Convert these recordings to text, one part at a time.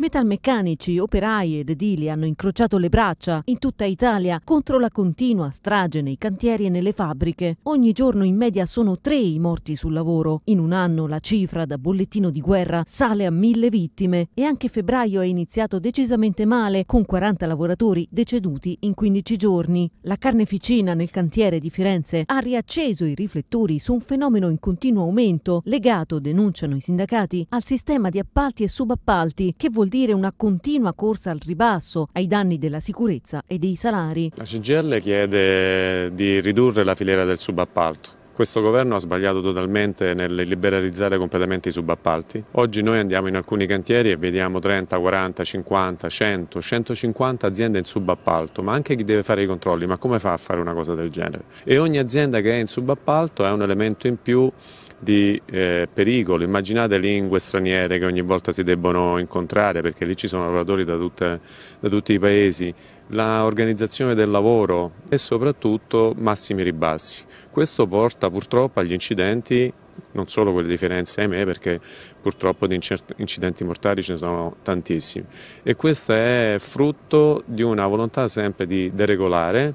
Metalmeccanici, operai ed edili hanno incrociato le braccia in tutta Italia contro la continua strage nei cantieri e nelle fabbriche. Ogni giorno in media sono tre i morti sul lavoro. In un anno la cifra da bollettino di guerra sale a mille vittime e anche febbraio è iniziato decisamente male con 40 lavoratori deceduti in 15 giorni. La carneficina nel cantiere di Firenze ha riacceso i riflettori su un fenomeno in continuo aumento legato, denunciano i sindacati, al sistema di appalti e subappalti che vuol dire una continua corsa al ribasso ai danni della sicurezza e dei salari. La CGL chiede di ridurre la filiera del subappalto questo governo ha sbagliato totalmente nel liberalizzare completamente i subappalti. Oggi noi andiamo in alcuni cantieri e vediamo 30, 40, 50, 100, 150 aziende in subappalto, ma anche chi deve fare i controlli, ma come fa a fare una cosa del genere? E ogni azienda che è in subappalto è un elemento in più di eh, pericolo. Immaginate lingue straniere che ogni volta si debbono incontrare perché lì ci sono lavoratori da, tutte, da tutti i paesi l'organizzazione del lavoro e soprattutto massimi ribassi. Questo porta purtroppo agli incidenti non solo quelli di Firenze, ahimè, perché purtroppo di incidenti mortali ce ne sono tantissimi. E questo è frutto di una volontà sempre di deregolare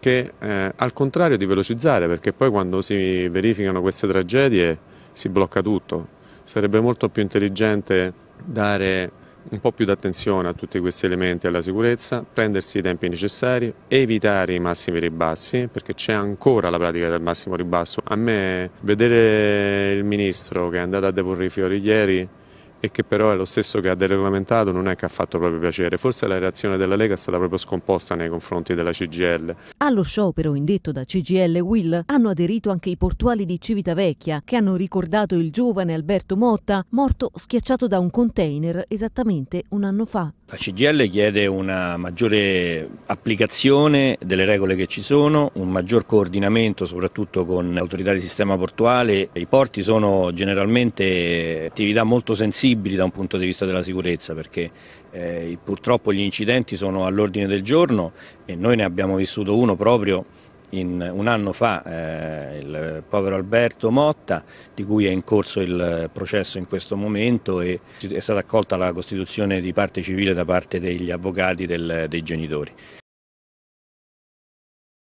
che eh, al contrario di velocizzare, perché poi quando si verificano queste tragedie si blocca tutto. Sarebbe molto più intelligente dare un po' più d'attenzione a tutti questi elementi alla sicurezza, prendersi i tempi necessari, evitare i massimi ribassi perché c'è ancora la pratica del massimo ribasso. A me vedere il ministro che è andato a deporre i fiori ieri e che però è lo stesso che ha deregolamentato, non è che ha fatto proprio piacere. Forse la reazione della Lega è stata proprio scomposta nei confronti della CGL. Allo sciopero indetto da CGL Will hanno aderito anche i portuali di Civitavecchia, che hanno ricordato il giovane Alberto Motta, morto schiacciato da un container esattamente un anno fa. La CGL chiede una maggiore applicazione delle regole che ci sono, un maggior coordinamento soprattutto con le autorità di sistema portuale. I porti sono generalmente attività molto sensibili discutibili da un punto di vista della sicurezza perché eh, purtroppo gli incidenti sono all'ordine del giorno e noi ne abbiamo vissuto uno proprio in, un anno fa eh, il povero Alberto Motta di cui è in corso il processo in questo momento e è stata accolta la costituzione di parte civile da parte degli avvocati del, dei genitori.